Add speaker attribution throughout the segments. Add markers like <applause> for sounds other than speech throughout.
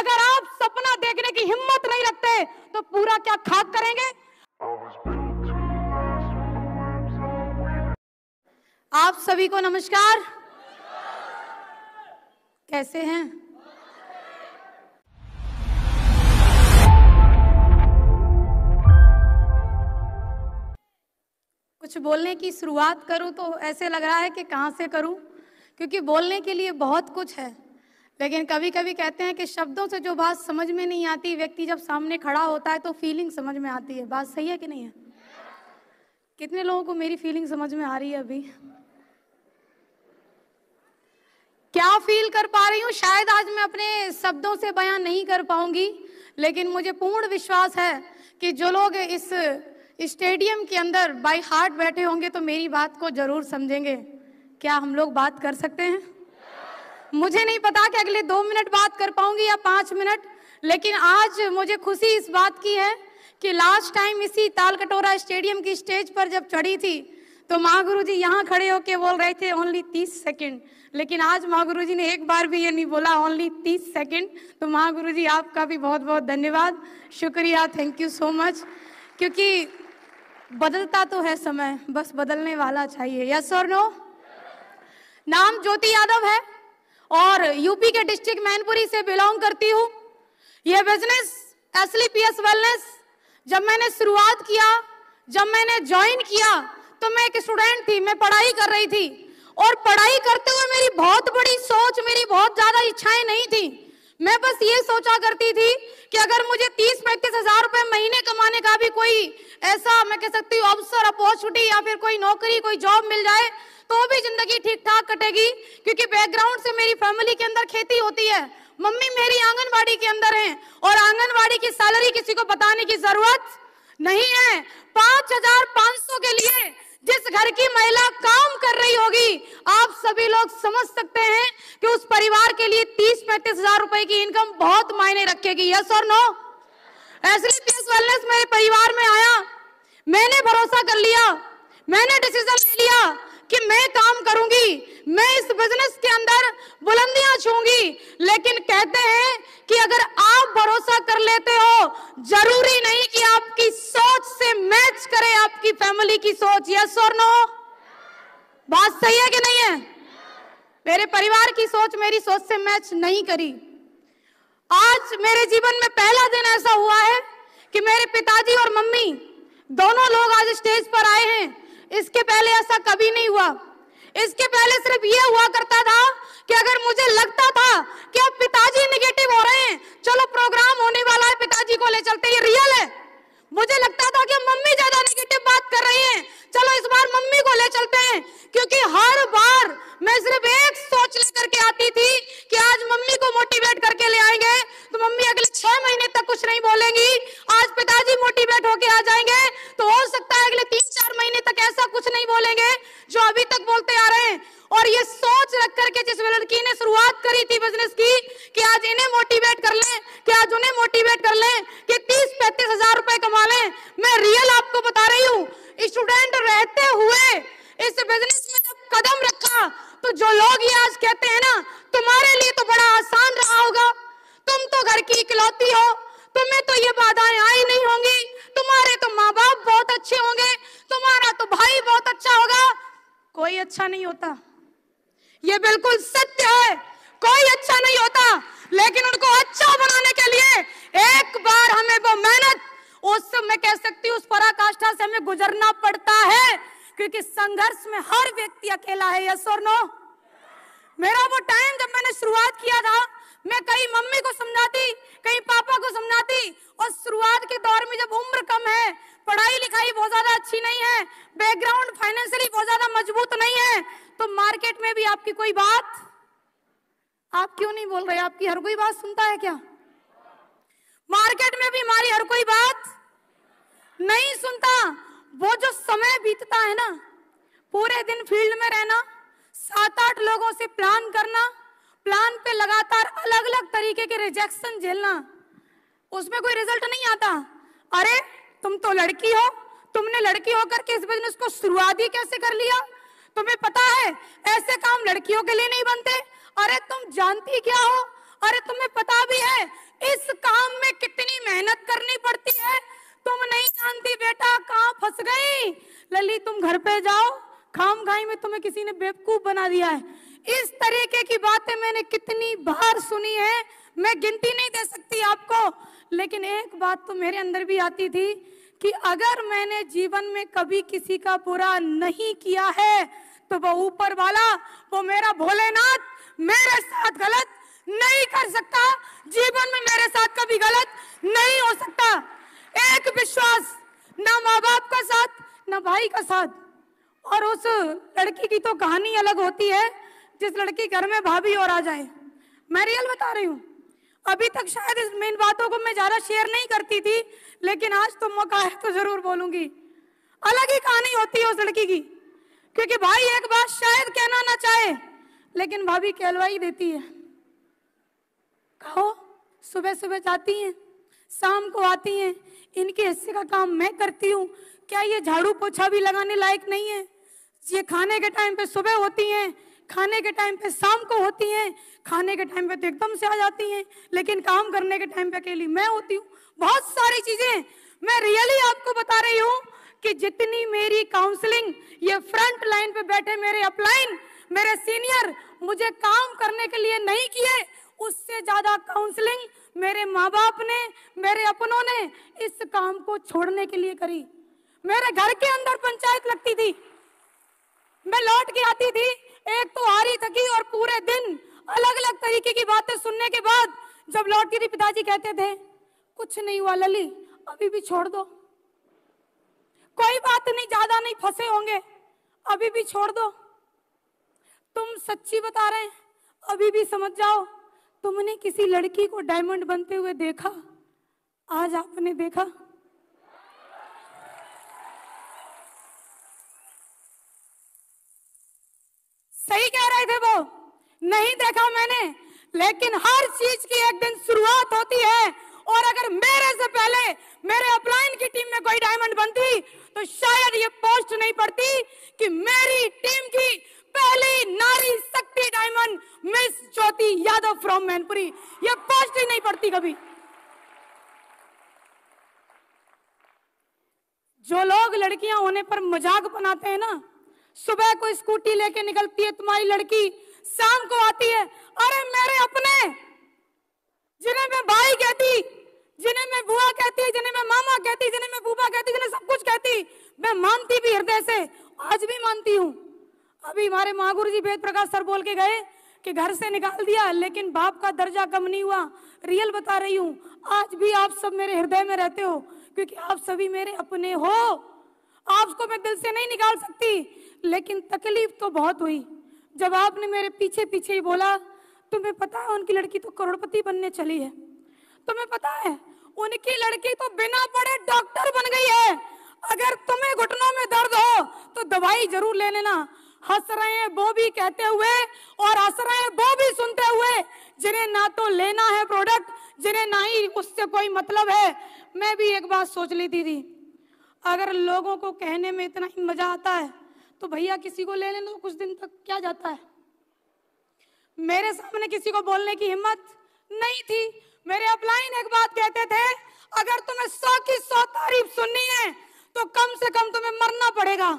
Speaker 1: अगर आप सपना देखने की हिम्मत नहीं रखते तो पूरा क्या खाक करेंगे आप सभी को नमस्कार कैसे हैं कुछ बोलने की शुरुआत करूं तो ऐसे लग रहा है कि कहां से करूं क्योंकि बोलने के लिए बहुत कुछ है लेकिन कभी कभी कहते हैं कि शब्दों से जो बात समझ में नहीं आती व्यक्ति जब सामने खड़ा होता है तो फीलिंग समझ में आती है बात सही है कि नहीं है कितने लोगों को मेरी फीलिंग समझ में आ रही है अभी क्या फील कर पा रही हूँ शायद आज मैं अपने शब्दों से बयान नहीं कर पाऊंगी लेकिन मुझे पूर्ण विश्वास है कि जो लोग इस स्टेडियम के अंदर बाई हार्ट बैठे होंगे तो मेरी बात को जरूर समझेंगे क्या हम लोग बात कर सकते हैं मुझे नहीं पता कि अगले दो मिनट बात कर पाऊंगी या पाँच मिनट लेकिन आज मुझे खुशी इस बात की है कि लास्ट टाइम इसी तालकटोरा स्टेडियम की स्टेज पर जब चढ़ी थी तो माँ गुरु जी यहाँ खड़े होके बोल रहे थे ओनली तीस सेकेंड लेकिन आज गुरु जी ने एक बार भी ये नहीं बोला ओनली तीस सेकेंड तो गुरु जी आपका भी बहुत बहुत धन्यवाद शुक्रिया थैंक यू सो मच क्योंकि बदलता तो है समय बस बदलने वाला चाहिए यस और नो नाम ज्योति यादव है और यूपी के डिस्ट्रिक्ट मैनपुरी से बिलोंग करती हूँ ये बिजनेस असली पी एस वेलनेस जब मैंने शुरुआत किया जब मैंने ज्वाइन किया तो मैं एक स्टूडेंट थी मैं पढ़ाई कर रही थी और पढ़ाई करते हुए मेरी बहुत बड़ी सोच मेरी बहुत ज्यादा इच्छाएं नहीं थी मैं बस ये सोचा करती थी कि अगर मुझे तीस पैंतीस हजार रुपए महीने कमाने का भी कोई ऐसा मैं कह सकती हूँ अवसर अपॉर्चुनिटी या फिर कोई नौकरी कोई जॉब मिल जाए तो भी जिंदगी ठीक ठाक कटेगी क्योंकि बैकग्राउंड से मेरी फैमिली के अंदर खेती होती है मम्मी मेरी आंगनबाड़ी के अंदर है और आंगनबाड़ी की सैलरी किसी को बताने की जरूरत नहीं है पांच हजार पांच सौ के लिए जिस घर की महिला काम कर रही होगी आप सभी लोग समझ सकते हैं कि उस परिवार के लिए तीस पैंतीस हजार रुपए की इनकम बहुत मायने रखेगी यस और नो ऐसे वेलनेस मेरे परिवार में आया मैंने भरोसा कर लिया मैंने डिसीजन ले लिया कि मैं काम करूंगी मैं इस बिजनेस के अंदर बुलंदियां छूंगी लेकिन कहते हैं कि अगर आप भरोसा कर लेते हो जरूरी नहीं कि आपकी सोच से मैच करे आपकी फैमिली की सोच यस और नो बात सही है कि नहीं है मेरे परिवार की सोच मेरी सोच से मैच नहीं करी आज मेरे जीवन में पहला दिन ऐसा हुआ है कि मेरे पिताजी और मम्मी दोनों लोग आज स्टेज पर आए हैं इसके पहले ऐसा कभी नहीं हुआ इसके पहले सिर्फ ये हुआ करता था कि अगर मुझे लगता था कि अब पिताजी निगेटिव हो रहे हैं चलो प्रोग्राम होने वाला है पिताजी को ले चलते ये रियल है मुझे लगता था कि मम्मी ज्यादा निगेटिव बात कर रही हैं चलो इस बार मम्मी को ले चलते हैं क्योंकि हर बार मैं सिर्फ एक सोच लेकर के आती थी कि आज मम्मी को मोटिवेट करके ले आएंगे तो मम्मी अगले छह महीने तक कुछ नहीं बोलेंगी आज पिताजी मोटिवेट होके आ जाएंगे तो हो सकता है अगले तीन चार महीने तक ऐसा कुछ नहीं बोलेंगे जो अभी तक बोलते आ रहे हैं और ये सोच रख करके जिस लड़की ने शुरुआत करी थी बिजनेस की कि आज इन्हें मोटिवेट कर लें कि आज उन्हें मोटिवेट कर लें कि तीस पैंतीस हजार रुपए कमा लें मैं रियल आपको बता रही हूँ स्टूडेंट रहते हुए इस बिजनेस में तो जो लोग ये आज कहते हैं ना तुम्हारे लिए तो बड़ा आसान रहा होगा तुम तो घर की इकलौती हो तुम्हें तो ये बाधाएं आई नहीं होंगी तुम्हारे तो माँ बाप बहुत अच्छे होंगे तुम्हारा तो भाई बहुत अच्छा होगा कोई अच्छा नहीं होता ये बिल्कुल सत्य है कोई अच्छा नहीं होता लेकिन उनको अच्छा बनाने के लिए एक बार हमें वो मेहनत उस मैं कह सकती हूँ उस पराकाष्ठा से हमें गुजरना पड़ता है क्योंकि संघर्ष में हर व्यक्ति अकेला है यस और नो मेरा वो टाइम जब मैंने शुरुआत किया था मैं कई मम्मी को समझाती कई पापा को समझाती और शुरुआत के दौर में जब उम्र कम है पढ़ाई लिखाई बहुत ज्यादा अच्छी नहीं है बैकग्राउंड फाइनेंशियली बहुत ज्यादा मजबूत नहीं है तो मार्केट में भी आपकी कोई बात आप क्यों नहीं बोल रहे आपकी हर कोई बात सुनता है क्या मार्केट में भी हमारी हर कोई बात नहीं सुनता वो जो समय बीतता है ना पूरे दिन फील्ड में रहना सात आठ लोगों से प्लान करना प्लान पे लगातार अलग अलग तरीके के रिजेक्शन झेलना उसमें कोई रिजल्ट नहीं आता अरे तुम तो लड़की हो तुमने लड़की होकर के इस बिजनेस को शुरुआत ही कैसे कर लिया तुम्हें पता है ऐसे काम लड़कियों के लिए नहीं बनते अरे तुम जानती क्या हो अरे तुम्हें पता भी है इस काम में कितनी मेहनत करनी पड़ती है तुम नहीं जानती बेटा कहाँ फंस गई लली तुम घर पे जाओ खाम खाई में तुम्हें किसी ने बेवकूफ बना दिया है इस तरीके की बातें मैंने कितनी बार सुनी है मैं गिनती नहीं दे सकती आपको लेकिन एक बात तो मेरे अंदर भी आती थी कि अगर मैंने जीवन में कभी किसी का बुरा नहीं किया है तो वो ऊपर वाला वो मेरा भोलेनाथ मेरे साथ गलत नहीं कर सकता जीवन में मेरे साथ कभी गलत नहीं हो सकता एक विश्वास ना माँ बाप का साथ ना भाई का साथ और उस लड़की की तो कहानी अलग होती है जिस लड़की घर में भाभी और आ जाए मैं रियल बता रही हूँ अभी तक शायद इस मेन बातों को मैं ज़्यादा शेयर नहीं करती थी लेकिन आज तो मौका है तो ज़रूर बोलूंगी अलग ही कहानी होती है उस लड़की की क्योंकि भाई एक बात शायद कहना ना चाहे लेकिन भाभी कहलवाई देती है कहो सुबह सुबह जाती हैं शाम को आती हैं इनके हिस्से का काम मैं करती हूँ क्या ये झाड़ू पोछा भी लगाने लायक नहीं है ये खाने के टाइम पे सुबह होती हैं खाने के टाइम पे शाम को होती हैं खाने के टाइम पे तो एकदम से आ जाती हैं लेकिन काम करने के टाइम पे अकेली मैं होती हूँ बहुत सारी चीजें मैं रियली आपको बता रही हूँ कि जितनी मेरी काउंसलिंग ये फ्रंट लाइन पे बैठे मेरे अपलाइन मेरे सीनियर मुझे काम करने के लिए नहीं किए उससे ज्यादा काउंसलिंग मेरे माँ बाप ने मेरे अपनों ने इस काम को छोड़ने के लिए करी मेरे घर के अंदर पंचायत लगती थी मैं लौट के आती थी एक तो हारी थकी और पूरे दिन अलग अलग तरीके की बातें सुनने के बाद जब लौटती थी पिताजी कहते थे कुछ नहीं हुआ लली अभी भी छोड़ दो कोई बात नहीं ज्यादा नहीं फंसे होंगे अभी भी छोड़ दो तुम सच्ची बता रहे हैं अभी भी समझ जाओ तुमने किसी लड़की को डायमंड बनते हुए देखा आज आपने देखा सही कह रहे थे वो नहीं देखा मैंने लेकिन हर चीज की एक दिन शुरुआत होती है और अगर मेरे से पहले मेरे अपलाइन की टीम में कोई डायमंड बनती तो शायद ये पोस्ट नहीं पड़ती कि मेरी टीम की पहली नारी शक्ति diamond miss Jyoti Yadav from Mainpuri ये पोस्ट ही नहीं पड़ती कभी जो लोग लड़कियां होने पर मजाक बनाते हैं ना सुबह को स्कूटी लेके निकलती है तुम्हारी लड़की शाम को आती है अरे मेरे अपने जिन्हें मैं भाई कहती जिन्हें मैं बुआ कहती जिन्हें मैं मामा कहती जिन्हें मैं बुबा कहती जिन्हें सब कुछ कहती मैं मानती भी हृदय से आज भी मानती हूँ अभी हमारे महागुरु जी वेद प्रकाश सर बोल के गए कि घर से निकाल दिया लेकिन बाप का दर्जा कम नहीं हुआ रियल बता रही हूँ आज भी आप सब मेरे हृदय में रहते हो क्योंकि आप सभी मेरे अपने हो जवाब को मैं दिल से नहीं निकाल सकती लेकिन तकलीफ तो बहुत हुई जब आपने मेरे पीछे पीछे ही बोला तुम्हें पता है उनकी लड़की तो करोड़पति बनने चली है तुम्हें पता है उनकी लड़की तो बिना पढ़े डॉक्टर बन गई है अगर तुम्हें घुटनों में दर्द हो तो दवाई जरूर ले लेना हंस रहे हैं वो भी कहते हुए और हंस रहे हैं वो भी सुनते हुए जिन्हें ना तो लेना है प्रोडक्ट जिन्हें ना ही उससे कोई मतलब है मैं भी एक बात सोच लेती थी, थी अगर लोगों को कहने में इतना ही मजा आता है तो भैया किसी को ले ले लो कुछ दिन तक क्या जाता है मेरे सामने किसी को बोलने की हिम्मत नहीं थी मेरे अपलाइन एक बात कहते थे अगर तुम्हें सौ की सौ तारीफ सुननी है तो कम से कम तुम्हें मरना पड़ेगा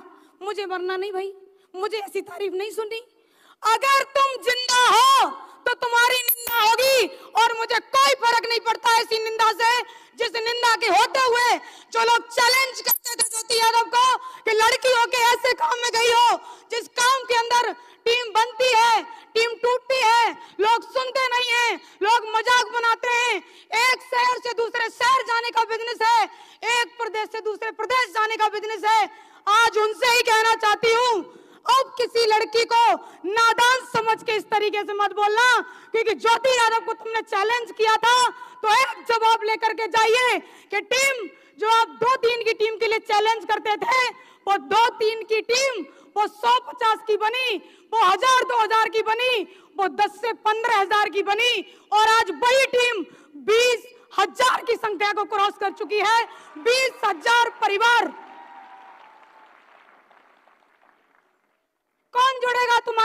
Speaker 1: मुझे मरना नहीं भाई मुझे ऐसी तारीफ नहीं सुननी अगर तुम जिंदा हो तो तुम्हारी निंदा होगी और मुझे कोई फर्क नहीं पड़ता ऐसी निंदा से जिस निंदा के होते हुए जो लोग चैलेंज करते थे ज्योति यादव को कि लड़की होके ऐसे काम में गई हो जिस काम के अंदर टीम बनती है टीम टूटती है लोग सुनते नहीं है लोग मजाक बनाते हैं एक शहर से दूसरे शहर जाने का बिजनेस है एक प्रदेश से दूसरे प्रदेश जाने का बिजनेस है आज उनसे ही कहना चाहती हूँ अब किसी लड़की को नादान समझ के इस तरीके से मत बोलना क्योंकि ज्योति यादव को तुमने चैलेंज किया था तो एक जवाब लेकर के जाइए कि टीम जो आप दो तीन की टीम के लिए चैलेंज करते थे वो दो तीन की टीम वो सौ पचास की बनी वो हजार दो हजार की बनी वो दस से पंद्रह हजार की बनी और आज वही टीम बीस हजार की संख्या को क्रॉस कर चुकी है बीस हजार परिवार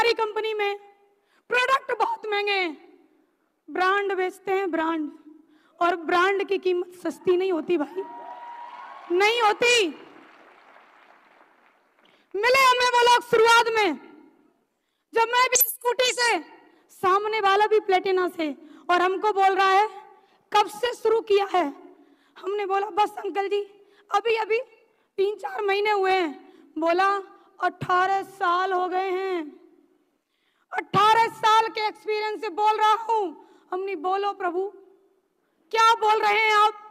Speaker 1: हमारी कंपनी में प्रोडक्ट बहुत महंगे हैं ब्रांड बेचते हैं ब्रांड और ब्रांड की कीमत सस्ती नहीं होती भाई नहीं होती मिले हमें वो लोग शुरुआत में जब मैं भी स्कूटी से सामने वाला भी प्लेटिना से और हमको बोल रहा है कब से शुरू किया है हमने बोला बस अंकल जी अभी अभी तीन चार महीने हुए हैं बोला अठारह साल हो गए हैं 18 साल के एक्सपीरियंस से बोल रहा हूं हमने बोलो प्रभु क्या बोल रहे हैं आप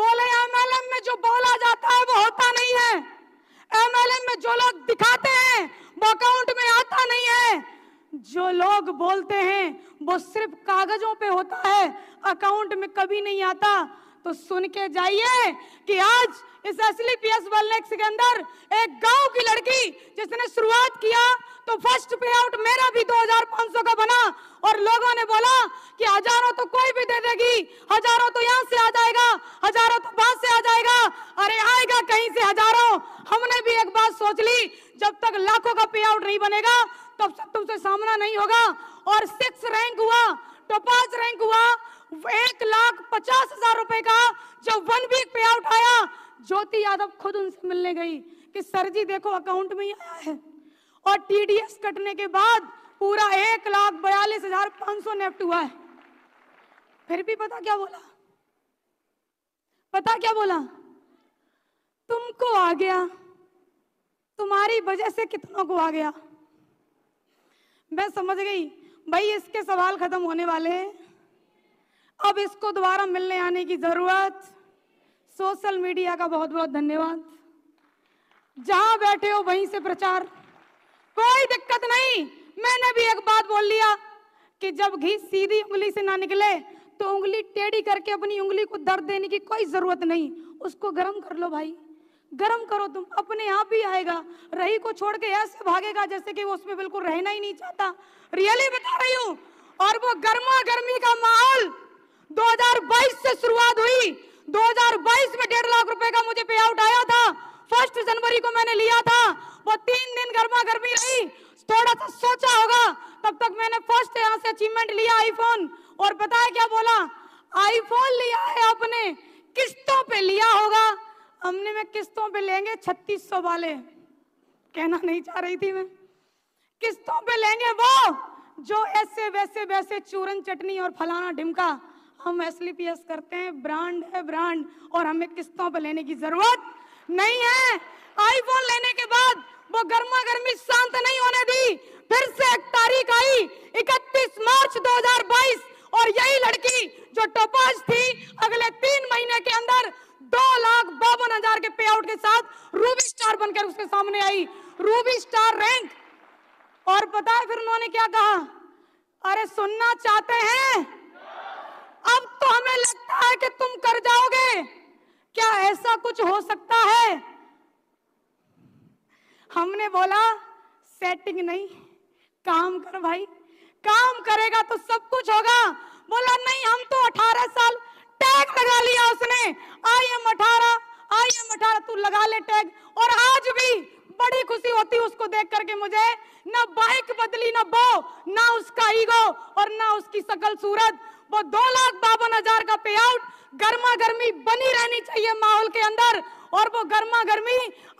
Speaker 1: बोले एमएलएम में जो बोला जाता है वो होता नहीं है एमएलएम में जो लोग दिखाते हैं वो अकाउंट में आता नहीं है जो लोग बोलते हैं वो सिर्फ कागजों पे होता है अकाउंट में कभी नहीं आता तो सुन के जाइए कि आज इस असली पीएस वेलनेक्स के अंदर एक गांव की लड़की जिसने शुरुआत किया तो फर्स्ट पे आउट मेरा भी 2500 का बना और लोगों ने बोला कि हजारों तो कोई भी दे देगी हजारों तो यहाँ से आ जाएगा हजारों तो बाहर से आ जाएगा अरे आएगा कहीं से हजारों हमने भी एक बात सोच ली जब तक लाखों का पे आउट नहीं बनेगा तब तो तक तुमसे सामना नहीं होगा और सिक्स रैंक हुआ तो पांच रैंक हुआ एक लाख पचास हजार रुपए का जो वन वीक पे आउट आया ज्योति यादव खुद उनसे मिलने गई कि सर जी देखो अकाउंट में ही आया है और टीडीएस कटने के बाद पूरा एक लाख बयालीस हजार पांच सौ नेफ्ट e हुआ है फिर भी पता क्या बोला पता क्या बोला तुमको आ गया तुम्हारी वजह से कितनों को आ गया मैं समझ गई भाई इसके सवाल खत्म होने वाले हैं अब इसको दोबारा मिलने आने की जरूरत सोशल मीडिया का बहुत बहुत धन्यवाद जहां बैठे हो वहीं से प्रचार कोई दिक्कत नहीं मैंने भी एक बात बोल लिया कि जब घी सीधी उंगली से ना निकले तो उंगली टेढ़ी करके अपनी उंगली को दर्द देने की कोई जरूरत नहीं उसको गर्म कर लो भाई गर्म करो तुम अपने आप ही आएगा रही को छोड़ के ऐसे भागेगा जैसे कि वो उसमें बिल्कुल रहना ही नहीं चाहता रियली बता रही हूँ और वो गर्मा गर्मी का माहौल 2022 से शुरुआत हुई 2022 में डेढ़ लाख रुपए का मुझे पे आउट आया था फर्स्ट जनवरी को मैंने लिया था वो तीन दिन गर्मा गर्मी रही थोड़ा सा सोचा होगा तब तक मैंने फर्स्ट यहाँ से अचीवमेंट लिया आईफोन और पता है क्या बोला आईफोन लिया है आपने किस्तों पे लिया होगा हमने में किस्तों पे लेंगे छत्तीस सौ वाले कहना नहीं चाह रही थी मैं किस्तों पे लेंगे वो जो ऐसे वैसे वैसे चूरन चटनी और फलाना ढिमका हम एस करते हैं ब्रांड है ब्रांड और हमें किस्तों पर लेने की जरूरत नहीं है आईफोन लेने के बाद वो गर्मा गर्मी शांत नहीं होने दी फिर से एक तारीख आई 31 मार्च 2022 और यही लड़की जो टोपाज थी अगले तीन महीने के अंदर दो लाख बावन हजार के पे आउट के साथ रूबी स्टार बनकर उसके सामने आई रूबी स्टार रैंक और पता है फिर उन्होंने क्या कहा अरे सुनना चाहते हैं अब तो हमें लगता है कि तुम कर जाओगे क्या ऐसा कुछ हो सकता है हमने बोला सेटिंग नहीं काम कर भाई काम करेगा तो सब कुछ होगा बोला नहीं हम तो 18 साल टैग लगा लिया उसने आई एम अठारह आई एम अठारह तू लगा ले टैग और आज भी बड़ी खुशी होती उसको देख करके मुझे ना बाइक बदली ना बो ना उसका ईगो और ना उसकी सकल सूरत वो दो लाख बावन हजार का पे आउट गर्मा गर्मी बनी रहनी चाहिए माहौल के अंदर और वो गर्मा गर्मी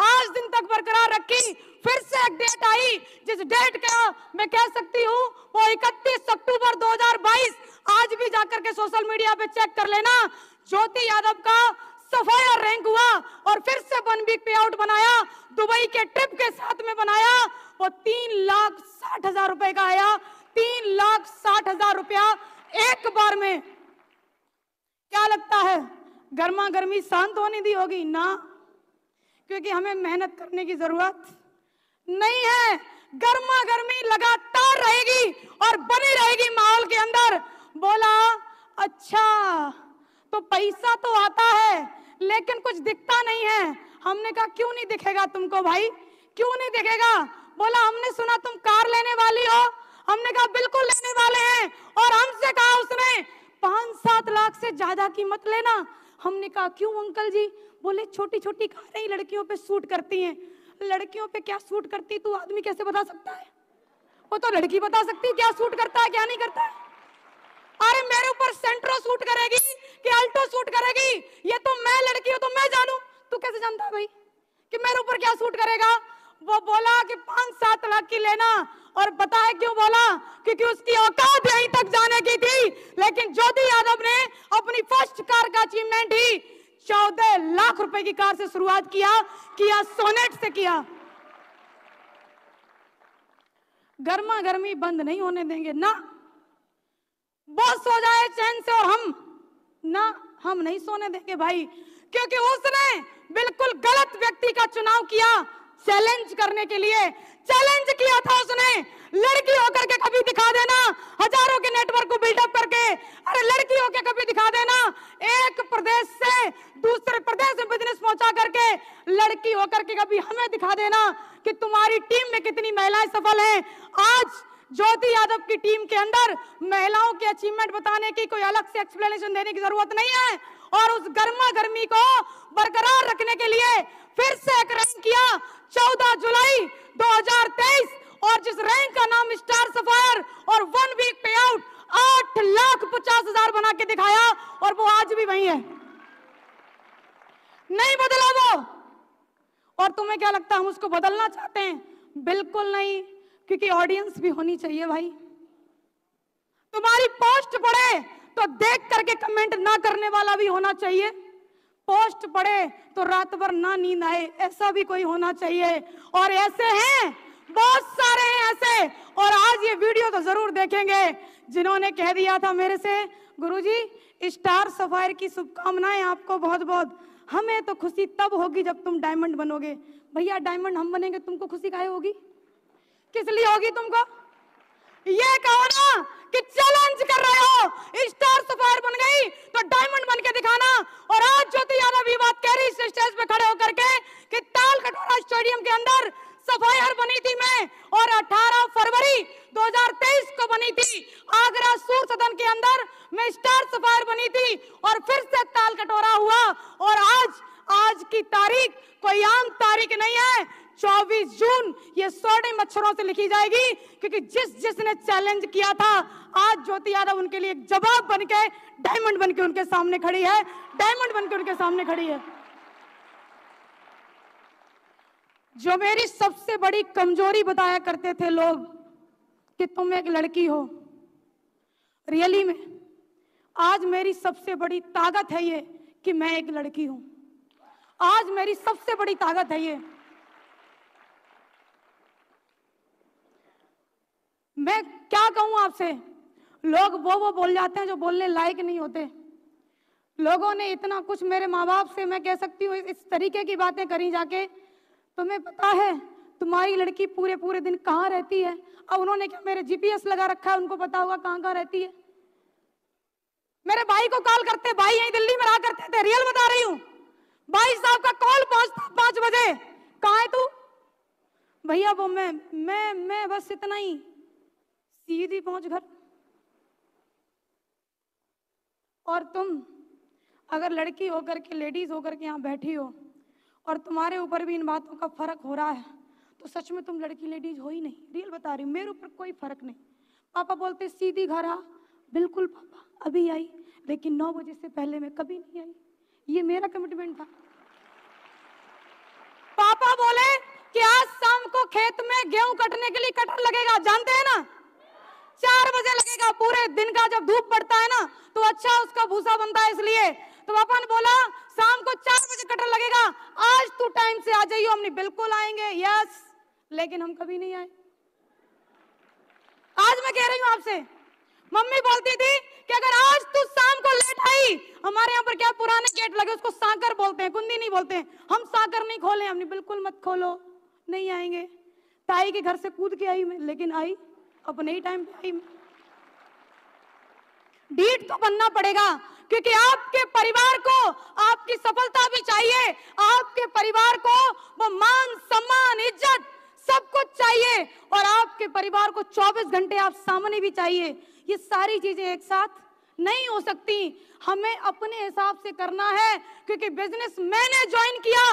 Speaker 1: आज दिन तक बरकरार रखी फिर से एक डेट आई जिस डेट का मैं कह सकती हूँ वो 31 अक्टूबर 2022 आज भी जाकर के सोशल मीडिया पे चेक कर लेना ज्योति यादव का सफाया रैंक हुआ और फिर से वन वीक पे आउट बनाया दुबई के ट्रिप के साथ में बनाया वो तीन लाख साठ हजार रुपए का आया तीन लाख साठ हजार रुपया एक बार में क्या लगता है गर्मा गर्मी शांत होने दी होगी ना क्योंकि हमें मेहनत करने की जरूरत नहीं है गर्मा गर्मी लगातार रहेगी और बनी रहेगी माहौल के अंदर बोला अच्छा तो पैसा तो आता है लेकिन कुछ दिखता नहीं है हमने कहा क्यों नहीं दिखेगा तुमको भाई क्यों नहीं दिखेगा बोला हमने सुना तुम कार लेने वाली हो हमने कहा बिल्कुल लेने वाले हैं और हमसे कहा उसने पांच सात लाख से ज्यादा की मत लेना हमने कहा क्यों अंकल जी बोले छोटी छोटी कारें लड़कियों पे सूट करती हैं लड़कियों पे क्या सूट करती तू आदमी कैसे बता सकता है वो तो लड़की बता सकती क्या सूट करता है क्या नहीं करता है अरे मेरे ऊपर सेंट्रो सूट करेगी कि अल्टो सूट करेगी ये तो मैं लड़की हूं तो मैं जानू तू कैसे जानता है भाई कि मेरे ऊपर क्या सूट करेगा वो बोला कि पांच सात लाख की लेना और पता है क्यों बोला क्योंकि उसकी औकात यहीं तक जाने की थी लेकिन ज्योति यादव ने अपनी फर्स्ट कार का अचीवमेंट ही चौदह लाख रुपए की कार से शुरुआत किया किया सोनेट से किया गर्मा गर्मी बंद नहीं होने देंगे ना बहुत सो जाए चैन से और हम ना हम नहीं सोने देंगे भाई क्योंकि उसने बिल्कुल गलत व्यक्ति का चुनाव किया चैलेंज करने के लिए चैलेंज किया था उसने लड़की होकर के कभी दिखा देना हजारों के नेटवर्क को बिल्डअप करके अरे लड़की होकर कभी दिखा देना एक प्रदेश से दूसरे प्रदेश में बिजनेस पहुंचा करके लड़की होकर के कभी हमें दिखा देना कि तुम्हारी टीम में कितनी महिलाएं सफल हैं आज ज्योति यादव की टीम के अंदर महिलाओं के अचीवमेंट बताने की कोई अलग से एक्सप्लेनेशन देने की जरूरत नहीं है और उस गर्मा गर्मी को बरकरार रखने के लिए फिर से एक रैंक किया 14 जुलाई 2023 और जिस रैंक का नाम स्टार सफायर और वन वीक पे आउट आठ लाख पचास हजार बना के दिखाया और वो आज भी वही है नहीं बदला वो और तुम्हें क्या लगता है हम उसको बदलना चाहते हैं बिल्कुल नहीं क्योंकि ऑडियंस भी होनी चाहिए भाई तुम्हारी पोस्ट पढ़े तो देख करके कमेंट ना करने वाला भी होना चाहिए पोस्ट पढ़े तो रात भर ना नींद आए ऐसा भी कोई होना चाहिए और ऐसे हैं बहुत सारे हैं ऐसे और आज ये वीडियो तो जरूर देखेंगे जिन्होंने कह दिया था मेरे से गुरुजी स्टार सफायर की शुभकामनाएं आपको बहुत बहुत हमें तो खुशी तब होगी जब तुम डायमंड बनोगे भैया डायमंड हम बनेंगे तुमको खुशी काहे होगी किस लिए होगी तुमको ये कहो ना कि चैलेंज कर रहे हो स्टार सफायर बन गई तो डायमंड बन के दिखाना और आज ज्योति यादव ये बात कह रही स्टेज पे खड़े होकर के कि ताल कटोरा स्टेडियम के अंदर सफायर बनी थी मैं और 18 फरवरी 2023 को बनी थी आगरा सूर सदन के अंदर मैं स्टार सफायर बनी थी और फिर से ताल कटोरा हुआ और आज आज की तारीख कोई आम तारीख नहीं है 24 जून ये सोने मच्छरों से लिखी जाएगी क्योंकि जिस जिसने चैलेंज किया था आज ज्योति यादव उनके लिए एक जवाब बन के डायमंड बन के उनके सामने खड़ी है डायमंड बन के उनके सामने खड़ी है जो मेरी सबसे बड़ी कमजोरी बताया करते थे लोग कि तुम एक लड़की हो रियली में आज मेरी सबसे बड़ी ताकत है ये कि मैं एक लड़की हूं आज मेरी सबसे बड़ी ताकत है ये मैं क्या कहूँ आपसे लोग वो वो बोल जाते हैं जो बोलने लायक नहीं होते लोगों ने इतना कुछ मेरे माँ बाप से मैं कह सकती हूँ इस तरीके की बातें करी जाके तुम्हें पता है तुम्हारी लड़की पूरे पूरे दिन कहाँ रहती है अब उन्होंने क्या मेरे जीपीएस लगा रखा है उनको पता होगा कहाँ कहाँ रहती है मेरे भाई को कॉल करते भाई यही दिल्ली में रहा करते थे रियल बता रही हूँ भाई साहब का कॉल पहुंचता पांच बजे कहा है तू भैया वो मैं मैं मैं बस इतना ही सीधी पहुंच घर और तुम अगर लड़की होकर के लेडीज होकर के यहाँ बैठी हो और तुम्हारे ऊपर भी इन बातों का फर्क हो रहा है तो सच में तुम लड़की लेडीज हो ही नहीं रियल बता रही मेरे ऊपर कोई फर्क नहीं पापा बोलते सीधी घर आ बिल्कुल पापा अभी आई लेकिन नौ बजे से पहले मैं कभी नहीं आई ये मेरा कमिटमेंट था पापा बोले कि आज शाम को खेत में गेहूं कटने के लिए कटर लगेगा जानते हैं ना का पूरे दिन का जब धूप पड़ता है ना तो अच्छा उसका भूसा बनता है इसलिए तो अपन बोला शाम को चार बजे कटर लगेगा आज तू टाइम से आ जाइयो हमने बिल्कुल आएंगे यस लेकिन हम कभी नहीं आए आज मैं कह रही हूं आपसे मम्मी बोलती थी कि अगर आज तू शाम को लेट आई हमारे यहाँ पर क्या पुराने गेट लगे उसको साकर बोलते हैं कुंदी नहीं बोलते हैं हम साकर नहीं खोले हमने बिल्कुल मत खोलो नहीं आएंगे ताई के घर से कूद के आई मैं लेकिन आई अपने ही टाइम पे आई मैं डीड तो बनना पड़ेगा क्योंकि आपके परिवार को आपकी सफलता भी चाहिए आपके परिवार को वो मान सम्मान इज्जत सब कुछ चाहिए और आपके परिवार को 24 घंटे आप सामने भी चाहिए ये सारी चीजें एक साथ नहीं हो सकती हमें अपने हिसाब से करना है क्योंकि बिजनेस मैंने ज्वाइन किया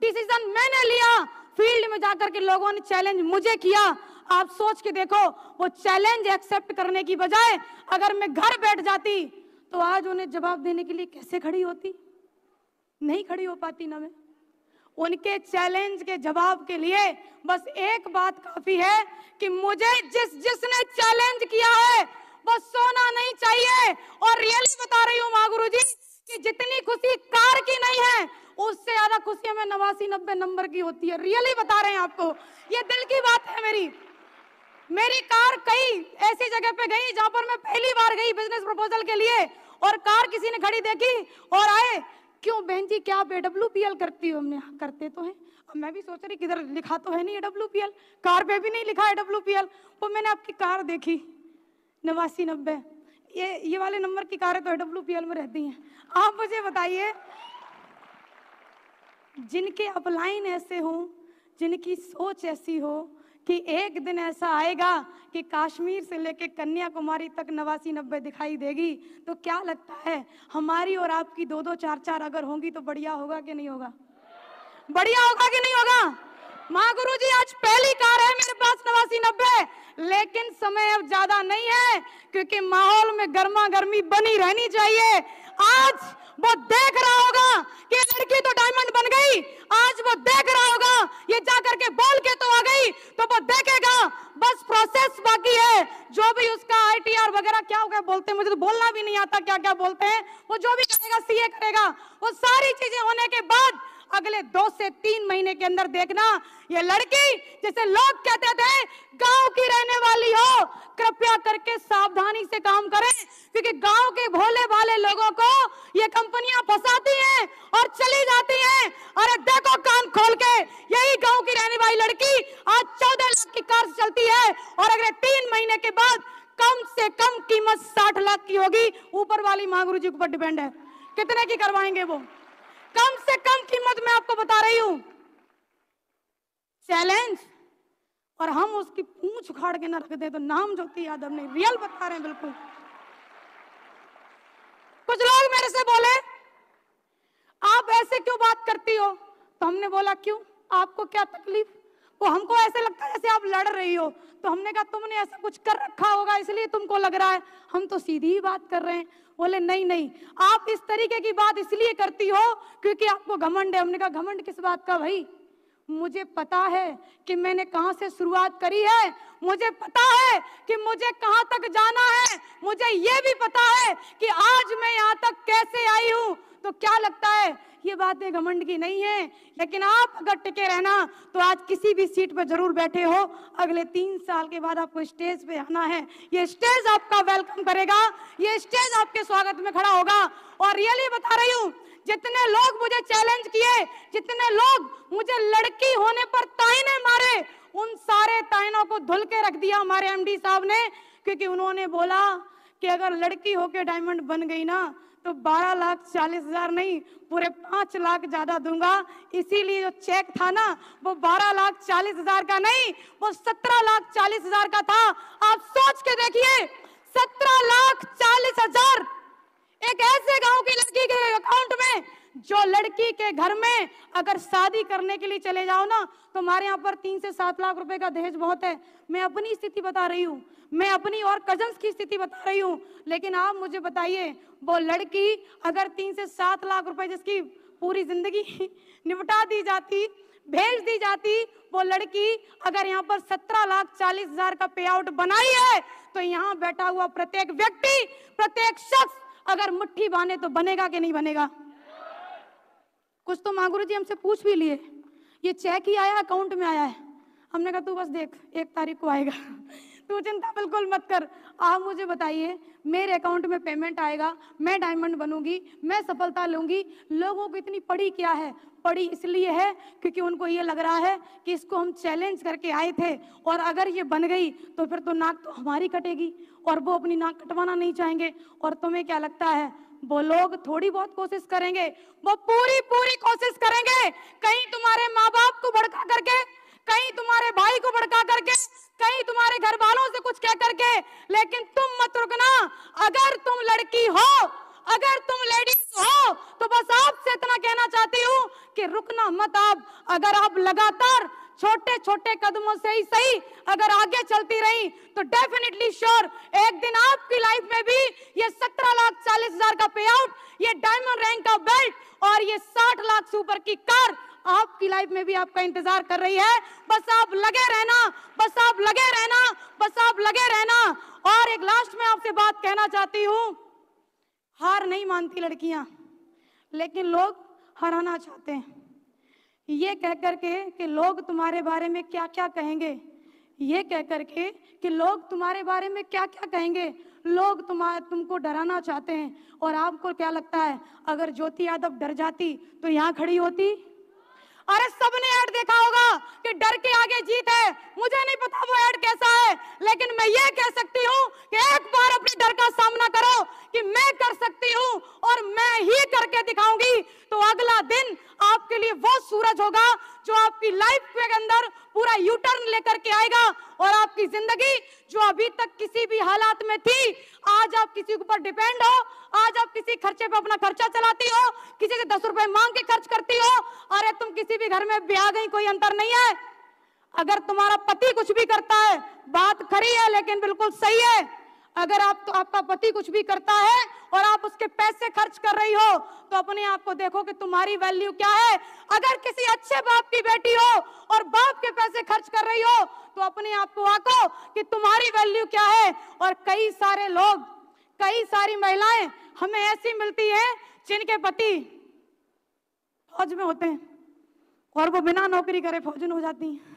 Speaker 1: डिसीजन मैंने लिया फील्ड में जाकर के लोगों ने चैलेंज मुझे किया आप सोच के देखो वो चैलेंज एक्सेप्ट करने की बजाय अगर मैं घर बैठ जाती तो आज उन्हें जवाब देने के लिए कैसे खड़ी होती नहीं खड़ी हो पाती ना मैं उनके चैलेंज के जवाब के लिए बस एक बात काफी है कि मुझे जिस जिसने चैलेंज किया है वो सोना नहीं चाहिए और रियली बता रही हूँ माँ जी कि जितनी खुशी कार की नहीं है उससे ज्यादा खुशी हमें नवासी नब्बे नंबर की होती है रियली बता रहे हैं आपको ये दिल की बात है मेरी मेरी कार कई ऐसी जगह पे गई जहां पर मैं पहली बार गई बिजनेस प्रपोजल के लिए और कार किसी ने खड़ी देखी और आए क्यों बहन जी क्या आप एडब्ल्यू करती हो हाँ, करते तो हैं अब मैं भी सोच रही किधर लिखा तो है नहीं एडब्ल्यू कार पे भी नहीं लिखा एडब्ल्यू पी एल वो मैंने आपकी कार देखी नवासी नब्बे ये ये वाले नंबर की कारें तो एडब्ल्यू पी एल में रहती हैं आप मुझे बताइए जिनके अपलाइन ऐसे हों जिनकी सोच ऐसी हो कि एक दिन ऐसा आएगा कि कश्मीर से लेकर कन्याकुमारी तक नवासी नब्बे दिखाई देगी तो क्या लगता है हमारी और आपकी दो दो चार चार अगर होंगी तो बढ़िया होगा कि नहीं होगा बढ़िया होगा कि नहीं होगा महागुरु जी आज पहली कार है मेरे पास नवासी नब्बे लेकिन समय अब ज्यादा नहीं है क्योंकि माहौल में गर्मा गर्मी बनी रहनी चाहिए आज वो देख रहा होगा कि लड़की तो डायमंड बन गई आज वो देख रहा होगा ये जा करके बोल के तो आ गई तो वो देखेगा बस प्रोसेस बाकी है जो भी उसका आईटीआर वगैरह क्या होगा बोलते हैं मुझे तो बोलना भी नहीं आता क्या क्या बोलते हैं वो जो भी करेगा सीए करेगा वो सारी चीजें होने के बाद अगले दो से तीन महीने के अंदर देखना ये लड़की जिसे लोग कहते थे गांव की रहने वाली हो कृपया करके सावधानी से काम करें क्योंकि गांव के भोले भाले लोगों को ये कंपनियां फंसाती हैं और चली जाती हैं अरे देखो कान खोल के यही गांव की रहने वाली लड़की आज चौदह लाख की कार चलती है और अगले तीन महीने के बाद कम से कम कीमत साठ लाख की होगी ऊपर वाली महागुरु गुरु जी ऊपर डिपेंड है कितने की करवाएंगे वो कम से कम कीमत में आपको बता रही हूं चैलेंज और हम उसकी पूछ उखाड़ के ना रख दे तो नाम ज्योति यादव ने रियल बता रहे हैं बिल्कुल कुछ लोग मेरे से बोले आप ऐसे क्यों बात करती हो तो हमने बोला क्यों आपको क्या तकलीफ वो हमको ऐसे लगता है जैसे आप लड़ रही हो तो हमने कहा तुमने ऐसा कुछ कर रखा होगा इसलिए तुमको लग रहा है हम तो सीधी ही बात कर रहे हैं बोले नहीं नहीं आप इस तरीके की बात इसलिए करती हो क्योंकि आपको घमंड है हमने कहा घमंड किस बात का भाई मुझे पता है कि मैंने कहा से शुरुआत करी है मुझे पता है कि मुझे कहां तक जाना है मुझे यह भी पता है कि आज मैं यहाँ तक कैसे आई हूँ तो क्या लगता है ये बातें घमंड की नहीं है लेकिन आप अगर टिके रहना तो आज किसी भी सीट पर जरूर बैठे हो अगले तीन साल के बाद आपको स्टेज पे आना है ये स्टेज आपका वेलकम करेगा ये स्टेज आपके स्वागत में खड़ा होगा और रियली बता रही हूँ जितने लोग मुझे चैलेंज किए जितने लोग मुझे लड़की होने पर ताइने मारे उन सारे ताइनों को धुल के रख दिया हमारे एमडी साहब ने क्योंकि उन्होंने बोला कि अगर लड़की होके डायमंड बन गई ना तो बारह लाख चालीस हजार नहीं पूरे पांच लाख ज्यादा दूंगा इसीलिए जो चेक था ना वो बारह लाख चालीस हजार का नहीं वो सत्रह लाख चालीस हजार का था आप सोच के देखिए सत्रह लाख चालीस हजार एक ऐसे गांव की लड़की के अकाउंट में जो लड़की के घर में अगर शादी करने के लिए चले जाओ ना तो हमारे यहाँ पर तीन से सात लाख रुपए का दहेज बहुत है मैं अपनी स्थिति बता रही हूँ मैं अपनी और कजन्स की स्थिति बता रही हूँ लेकिन आप मुझे बताइए वो लड़की अगर तीन से सात लाख रुपए जिसकी पूरी जिंदगी <laughs> निपटा दी जाती भेज दी जाती वो लड़की अगर यहाँ पर सत्रह लाख चालीस हजार का पे आउट बनाई है तो यहाँ बैठा हुआ प्रत्येक व्यक्ति प्रत्येक शख्स अगर मुट्ठी बांधे तो बनेगा कि नहीं बनेगा कुछ तो मांगुरु जी हमसे पूछ भी लिए ये चेक ही आया अकाउंट में आया है हमने कहा तू बस देख एक तारीख को आएगा तू चिंता बिल्कुल मत कर आप मुझे बताइए मेरे अकाउंट में पेमेंट आएगा मैं डायमंड बनूंगी मैं सफलता लूंगी लोगों को इतनी पड़ी क्या है पड़ी इसलिए है क्योंकि उनको ये लग रहा है कि इसको हम चैलेंज करके आए थे और अगर ये बन गई तो फिर तो नाक तो हमारी कटेगी और वो अपनी नाक कटवाना नहीं चाहेंगे और तुम्हें क्या लगता है वो लोग थोड़ी बहुत कोशिश करेंगे वो पूरी पूरी कोशिश करेंगे कहीं तुम्हारे माँ बाप को भड़का करके कहीं तुम्हारे भाई को भड़का करके कहीं तुम्हारे घर वालों से कुछ कह करके लेकिन तुम मत रुकना अगर तुम लड़की हो अगर तुम लेडीज हो तो बस आपसे इतना कहना चाहती हूँ कि रुकना मत आप अगर आप लगातार छोटे छोटे कदमों से ही सही अगर आगे चलती रही तो डेफिनेटली श्योर एक दिन आपकी लाइफ में भी ये सत्रह लाख चालीस हजार का पे आउट ये डायमंड रैंक का बेल्ट और ये साठ लाख सुपर की कार आपकी लाइफ में भी आपका इंतजार कर रही है बस आप लगे रहना बस आप लगे रहना बस आप लगे रहना और एक लास्ट में आपसे बात कहना चाहती हूं हार नहीं मानती लड़कियां लेकिन लोग हराना चाहते हैं ये कह कर के कि लोग तुम्हारे बारे में क्या क्या कहेंगे ये कह कर के कि लोग तुम्हारे बारे में क्या क्या कहेंगे लोग तुम्हारे तुमको डराना चाहते हैं और आपको क्या लगता है अगर ज्योति यादव डर जाती तो यहाँ खड़ी होती अरे सबने ऐड देखा होगा कि डर के आगे जीत है मुझे नहीं पता वो ऐड कैसा है लेकिन मैं ये कह सकती हूँ कि एक बार अपने डर का सामना करो कि मैं कर सकती हूँ और मैं ही करके दिखाऊंगी तो अगला दिन आपके लिए वो सूरज होगा जो आपकी लाइफ के अंदर पूरा यू टर्न लेकर के आएगा और आपकी जिंदगी जो अभी तक किसी भी हालात में थी आज आप किसी के ऊपर डिपेंड हो आज आप किसी खर्चे पे अपना खर्चा चलाती हो किसी से दस रुपए मांग के खर्च करती हो अरे तुम किसी किसी भी घर में ब्याह गई कोई अंतर नहीं है अगर तुम्हारा पति कुछ भी करता है बात खरी है लेकिन बिल्कुल सही है अगर आप तो आपका पति कुछ भी करता है और आप उसके पैसे खर्च कर रही हो तो अपने आप को देखो कि तुम्हारी वैल्यू क्या है अगर किसी अच्छे बाप की बेटी हो और बाप के पैसे खर्च कर रही हो तो अपने आप को आको कि तुम्हारी वैल्यू क्या है और कई सारे लोग कई सारी महिलाएं हमें ऐसी मिलती है जिनके पति फौज में होते हैं और वो बिना नौकरी करे फौजन हो जाती हैं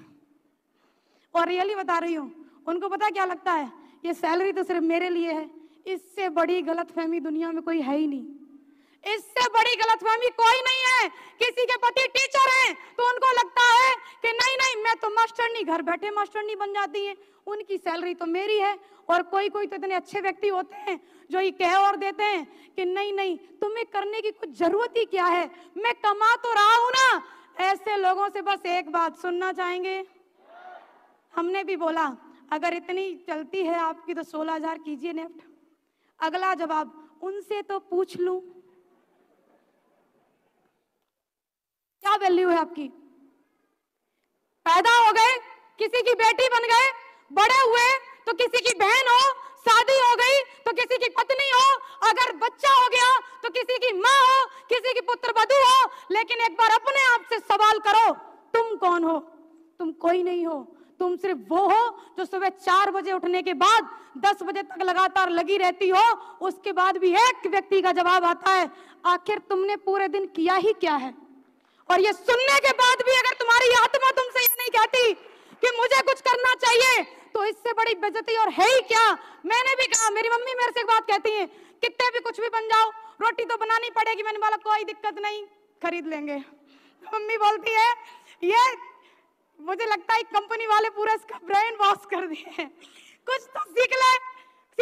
Speaker 1: और रियली बता रही हूँ उनको पता क्या लगता है ये सैलरी तो सिर्फ मेरे लिए है इससे बड़ी गलत फहमी दुनिया में कोई है ही नहीं इससे बड़ी गलत फहमी कोई नहीं है किसी के पति टीचर हैं तो उनको लगता है कि नहीं नहीं मैं तो मास्टर नहीं घर बैठे मास्टर नहीं बन जाती है उनकी सैलरी तो मेरी है और कोई कोई तो इतने अच्छे व्यक्ति होते हैं जो ये कह और देते हैं कि नहीं नहीं तुम्हें करने की कुछ जरूरत ही क्या है मैं कमा तो रहा हूं ना ऐसे लोगों से बस एक बात सुनना चाहेंगे हमने भी बोला अगर इतनी चलती है आपकी तो सोलह हजार कीजिए नेफ्ट अगला जवाब उनसे तो पूछ लू क्या वैल्यू है आपकी पैदा हो गए किसी की बेटी बन गए बड़े हुए तो किसी की बहन हो शादी हो गई तो किसी की पत्नी हो अगर बच्चा हो गया तो किसी की माँ हो किसी की पुत्र बधु हो लेकिन एक बार अपने आप से सवाल करो तुम कौन हो तुम कोई नहीं हो तुम सिर्फ वो हो जो सुबह चार बजे उठने के बाद दस बजे तक लगातार लगी रहती हो उसके बाद भी एक व्यक्ति का जवाब आता है आखिर तुमने पूरे दिन किया ही क्या है और ये सुनने के बाद भी अगर तुम्हारी आत्मा तुमसे ये नहीं कहती कि मुझे कुछ करना चाहिए तो इससे बड़ी बेजती और है ही क्या मैंने भी कहा मेरी मम्मी मेरे से एक बात कहती है कितने भी कुछ भी बन जाओ रोटी तो बनानी पड़ेगी मैंने बोला कोई दिक्कत नहीं खरीद लेंगे मम्मी बोलती है ये मुझे लगता है कंपनी वाले पूरा इसका ब्रेन वॉश कर दिए कुछ तो सीख ले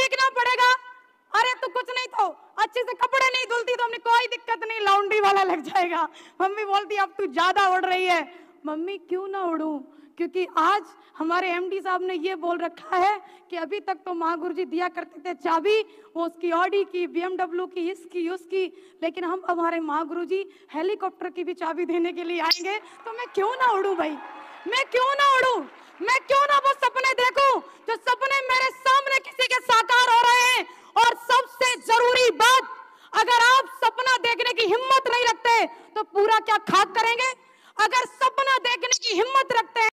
Speaker 1: सीखना पड़ेगा अरे तो कुछ नहीं तो अच्छे से कपड़े नहीं धुलती तो हमने कोई दिक्कत नहीं लॉन्ड्री वाला लग जाएगा मम्मी बोलती अब तू ज्यादा उड़ रही है मम्मी क्यों ना उड़ू क्योंकि आज हमारे एमडी साहब ने ये बोल रखा है कि अभी तक तो महागुरु जी दिया करते थे चाबी वो उसकी ऑडी की बीएमडब्ल्यू की इसकी उसकी लेकिन हम हमारे महागुरु जी हेलीकॉप्टर की भी चाबी देने के लिए आएंगे तो मैं क्यों ना उड़ू भाई मैं क्यों ना उड़ू मैं क्यों ना वो सपने देखू जो सपने मेरे सामने किसी के साकार हो रहे हैं और सबसे जरूरी बात अगर आप सपना देखने की हिम्मत नहीं रखते तो पूरा क्या खाक करेंगे अगर सपना देखने की हिम्मत रखते हैं